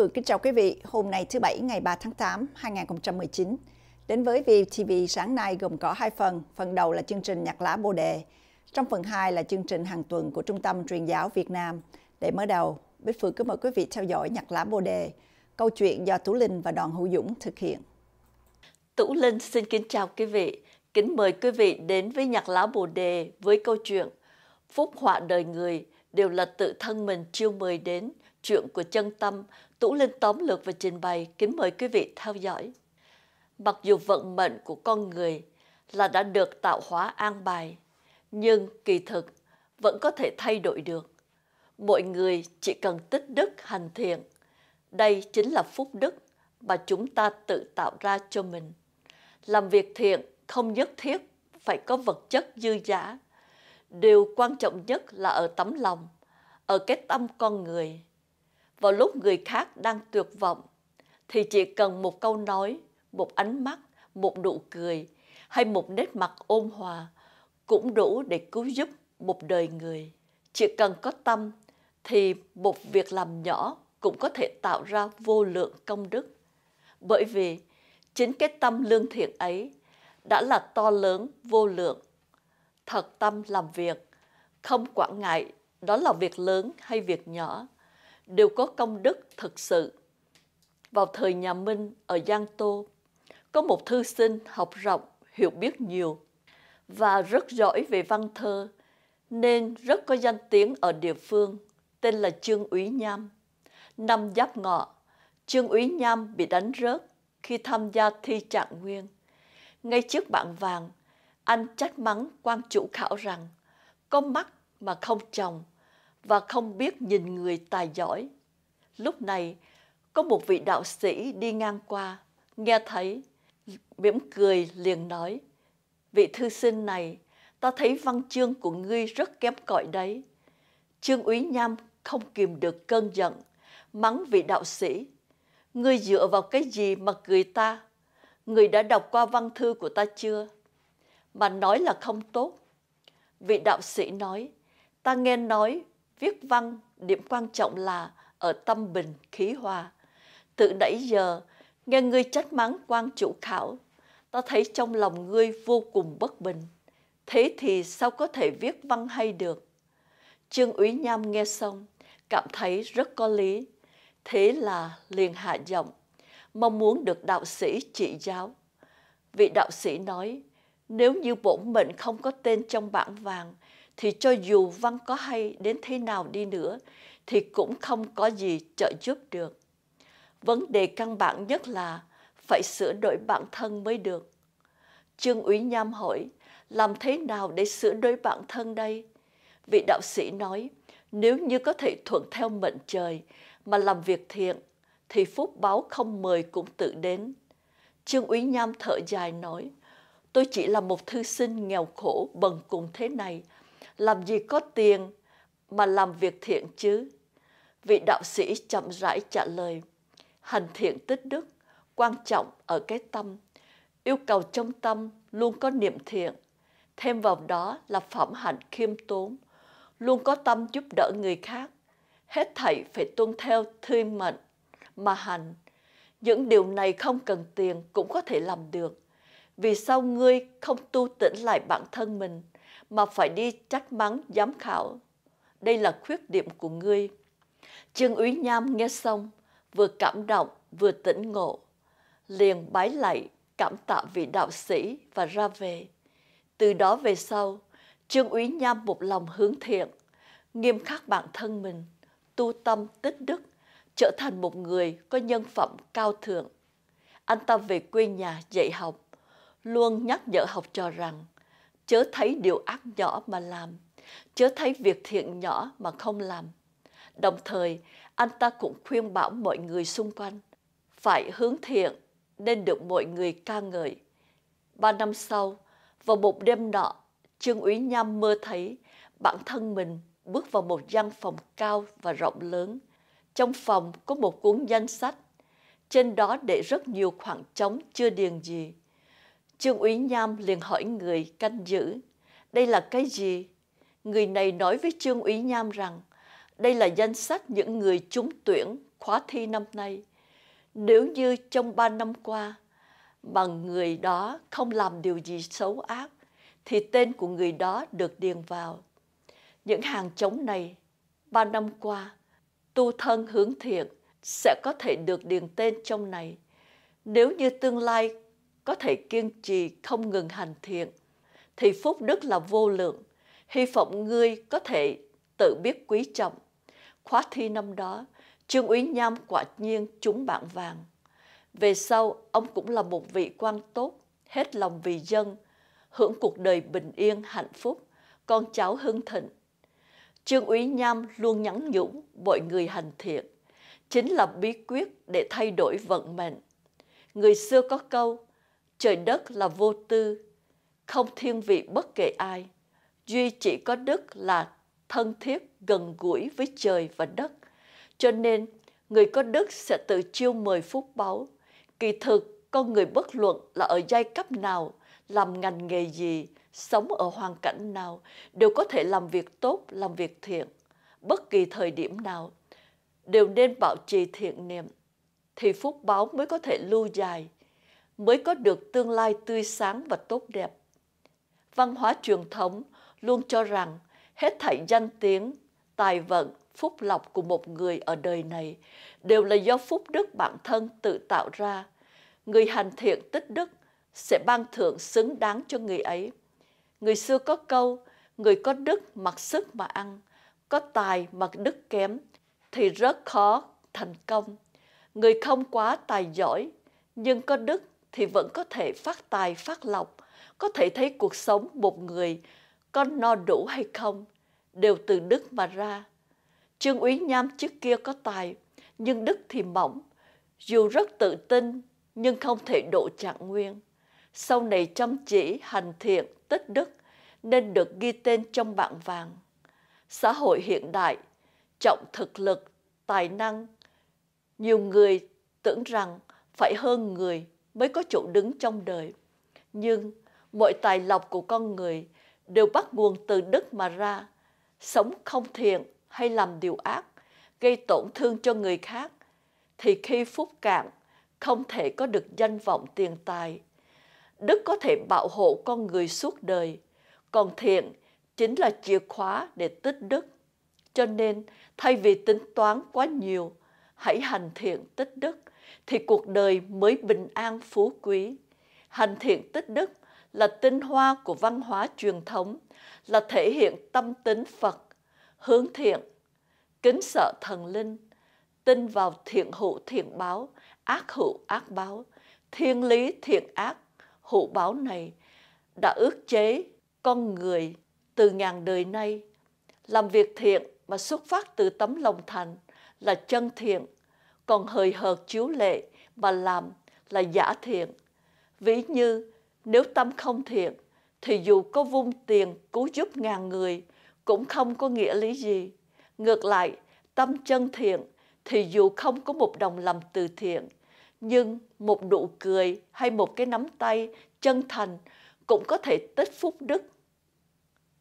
Phương kính chào quý vị. Hôm nay thứ Bảy ngày 3 tháng 8, 2019. Đến với VTV sáng nay gồm có hai phần. Phần đầu là chương trình nhạc lá bồ đề. Trong phần 2 là chương trình hàng tuần của Trung tâm Truyền giáo Việt Nam. Để mở đầu, Bích Phương cứ mời quý vị theo dõi nhạc lá bồ đề, câu chuyện do Tú Linh và Đoàn Hữu Dũng thực hiện. Tú Linh xin kính chào quý vị. Kính mời quý vị đến với nhạc lá bồ đề với câu chuyện Phúc họa đời người đều là tự thân mình chiêu mời đến – Chuyện của chân tâm, Tú Linh tóm lược và trình bày, kính mời quý vị theo dõi. Mặc dù vận mệnh của con người là đã được tạo hóa an bài, nhưng kỳ thực vẫn có thể thay đổi được. Mọi người chỉ cần tích đức hành thiện. Đây chính là phúc đức mà chúng ta tự tạo ra cho mình. Làm việc thiện không nhất thiết phải có vật chất dư giả. Điều quan trọng nhất là ở tấm lòng, ở cái tâm con người vào lúc người khác đang tuyệt vọng, thì chỉ cần một câu nói, một ánh mắt, một nụ cười hay một nét mặt ôn hòa cũng đủ để cứu giúp một đời người. Chỉ cần có tâm thì một việc làm nhỏ cũng có thể tạo ra vô lượng công đức. Bởi vì chính cái tâm lương thiện ấy đã là to lớn vô lượng. Thật tâm làm việc, không quản ngại đó là việc lớn hay việc nhỏ đều có công đức thực sự. Vào thời nhà Minh ở Giang Tô, có một thư sinh học rộng, hiểu biết nhiều và rất giỏi về văn thơ, nên rất có danh tiếng ở địa phương, tên là Trương Úy Nham. Năm Giáp Ngọ, Trương Úy Nham bị đánh rớt khi tham gia thi trạng nguyên. Ngay trước bạn vàng, anh trách mắng quan chủ khảo rằng có mắt mà không chồng và không biết nhìn người tài giỏi. Lúc này, có một vị đạo sĩ đi ngang qua, nghe thấy, mỉm cười liền nói, vị thư sinh này, ta thấy văn chương của ngươi rất kém cỏi đấy. Trương Úy Nham không kìm được cơn giận, mắng vị đạo sĩ, ngươi dựa vào cái gì mà cười ta? Người đã đọc qua văn thư của ta chưa? Mà nói là không tốt. Vị đạo sĩ nói, ta nghe nói viết văn, điểm quan trọng là ở tâm bình, khí hòa. tự nãy giờ, nghe ngươi trách mắng quan chủ khảo, ta thấy trong lòng ngươi vô cùng bất bình. Thế thì sao có thể viết văn hay được? Trương Úy Nham nghe xong, cảm thấy rất có lý. Thế là liền hạ giọng, mong muốn được đạo sĩ chỉ giáo. Vị đạo sĩ nói, nếu như bổn mệnh không có tên trong bảng vàng, thì cho dù văn có hay đến thế nào đi nữa thì cũng không có gì trợ giúp được. Vấn đề căn bản nhất là phải sửa đổi bản thân mới được. Trương Úy Nham hỏi, làm thế nào để sửa đổi bản thân đây? Vị đạo sĩ nói, nếu như có thể thuận theo mệnh trời mà làm việc thiện, thì phúc báo không mời cũng tự đến. Trương Úy Nham thở dài nói, tôi chỉ là một thư sinh nghèo khổ bần cùng thế này, làm gì có tiền mà làm việc thiện chứ? Vị đạo sĩ chậm rãi trả lời, hành thiện tích đức, quan trọng ở cái tâm. Yêu cầu trong tâm luôn có niệm thiện, thêm vào đó là phẩm hạnh khiêm tốn, luôn có tâm giúp đỡ người khác. Hết thảy phải tuân theo thư mệnh mà hành. Những điều này không cần tiền cũng có thể làm được. Vì sao ngươi không tu tỉnh lại bản thân mình? mà phải đi trách mắng giám khảo. Đây là khuyết điểm của ngươi. Trương úy Nham nghe xong, vừa cảm động vừa tỉnh ngộ, liền bái lạy cảm tạ vị đạo sĩ và ra về. Từ đó về sau, Trương úy Nham một lòng hướng thiện, nghiêm khắc bản thân mình, tu tâm tích đức, trở thành một người có nhân phẩm cao thượng. Anh ta về quê nhà dạy học, luôn nhắc nhở học trò rằng chớ thấy điều ác nhỏ mà làm, chớ thấy việc thiện nhỏ mà không làm. Đồng thời, anh ta cũng khuyên bảo mọi người xung quanh phải hướng thiện nên được mọi người ca ngợi. Ba năm sau, vào một đêm nọ, Trương Úy Nham mơ thấy bản thân mình bước vào một gian phòng cao và rộng lớn. Trong phòng có một cuốn danh sách, trên đó để rất nhiều khoảng trống chưa điền gì. Trương úy Nham liền hỏi người canh giữ, đây là cái gì? Người này nói với Trương úy Nham rằng, đây là danh sách những người trúng tuyển khóa thi năm nay. Nếu như trong ba năm qua mà người đó không làm điều gì xấu ác, thì tên của người đó được điền vào. Những hàng trống này, Ba năm qua, tu thân hướng thiện sẽ có thể được điền tên trong này. Nếu như tương lai có thể kiên trì không ngừng hành thiện, thì phúc đức là vô lượng. Hy vọng ngươi có thể tự biết quý trọng. Khóa thi năm đó, Trương Úy Nham quả nhiên trúng bạn vàng. Về sau, ông cũng là một vị quan tốt, hết lòng vì dân, hưởng cuộc đời bình yên, hạnh phúc, con cháu hưng thịnh. Trương Úy Nham luôn nhắn nhủ mọi người hành thiện, chính là bí quyết để thay đổi vận mệnh. Người xưa có câu, trời đất là vô tư, không thiên vị bất kể ai, duy chỉ có đức là thân thiết gần gũi với trời và đất. Cho nên, người có đức sẽ tự chiêu mời phúc báu. Kỳ thực, con người bất luận là ở giai cấp nào, làm ngành nghề gì, sống ở hoàn cảnh nào, đều có thể làm việc tốt, làm việc thiện, bất kỳ thời điểm nào, đều nên bảo trì thiện niệm, thì phúc báo mới có thể lưu dài, mới có được tương lai tươi sáng và tốt đẹp. Văn hóa truyền thống luôn cho rằng hết thảy danh tiếng, tài vận, phúc lộc của một người ở đời này đều là do phúc đức bản thân tự tạo ra. Người hành thiện tích đức sẽ ban thưởng xứng đáng cho người ấy. Người xưa có câu, người có đức mặc sức mà ăn, có tài mặc đức kém thì rất khó thành công. Người không quá tài giỏi nhưng có đức thì vẫn có thể phát tài phát lộc, có thể thấy cuộc sống một người có no đủ hay không đều từ đức mà ra. Trương Úy Nham trước kia có tài, nhưng đức thì mỏng, dù rất tự tin nhưng không thể độ trạng nguyên. Sau này chăm chỉ, hành thiện, tích đức nên được ghi tên trong bảng vàng. Xã hội hiện đại trọng thực lực, tài năng. Nhiều người tưởng rằng phải hơn người mới có chỗ đứng trong đời. Nhưng mọi tài lộc của con người đều bắt nguồn từ đức mà ra. Sống không thiện hay làm điều ác, gây tổn thương cho người khác, thì khi phúc cạn, không thể có được danh vọng tiền tài. Đức có thể bảo hộ con người suốt đời, còn thiện chính là chìa khóa để tích đức. Cho nên, thay vì tính toán quá nhiều, hãy hành thiện tích đức thì cuộc đời mới bình an phú quý. Hành thiện tích đức là tinh hoa của văn hóa truyền thống, là thể hiện tâm tính Phật, hướng thiện, kính sợ thần linh, tin vào thiện hữu thiện báo, ác hữu ác báo, thiên lý thiện ác, hữu báo này đã ước chế con người từ ngàn đời nay. Làm việc thiện mà xuất phát từ tấm lòng thành là chân thiện, còn hời hợt chiếu lệ mà làm là giả thiện. Ví như nếu tâm không thiện thì dù có vung tiền cứu giúp ngàn người cũng không có nghĩa lý gì. Ngược lại, tâm chân thiện thì dù không có một đồng làm từ thiện nhưng một nụ cười hay một cái nắm tay chân thành cũng có thể tích phúc đức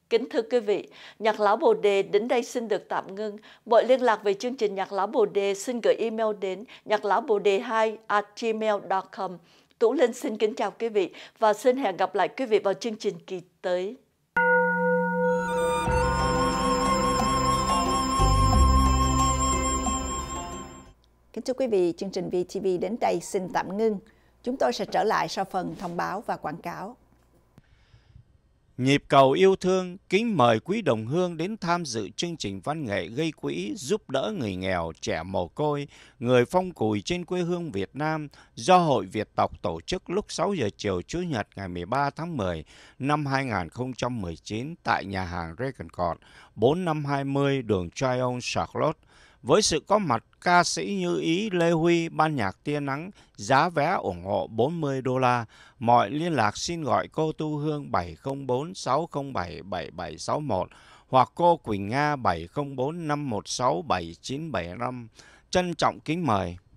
Kính thưa quý vị, Nhạc Lão Bồ Đề đến đây xin được tạm ngưng. Mọi liên lạc về chương trình Nhạc Lão Bồ Đề xin gửi email đến nhạc lão 2 gmail.com. Tủ Linh xin kính chào quý vị và xin hẹn gặp lại quý vị vào chương trình kỳ tới. Kính thưa quý vị, chương trình VTV đến đây xin tạm ngưng. Chúng tôi sẽ trở lại sau phần thông báo và quảng cáo. Nhịp cầu yêu thương kính mời quý đồng hương đến tham dự chương trình văn nghệ gây quỹ giúp đỡ người nghèo, trẻ mồ côi, người phong cùi trên quê hương Việt Nam do Hội Việt tộc tổ chức lúc 6 giờ chiều Chủ nhật ngày 13 tháng 10 năm 2019 tại nhà hàng Reconcord 4520 đường Tryon Charlotte, với sự có mặt ca sĩ Như Ý Lê Huy, ban nhạc Tia Nắng, giá vé ủng hộ 40 đô la. Mọi liên lạc xin gọi cô Tu Hương 704 607 7761 hoặc cô Quỳnh Nga 704 516 7975. Trân trọng kính mời.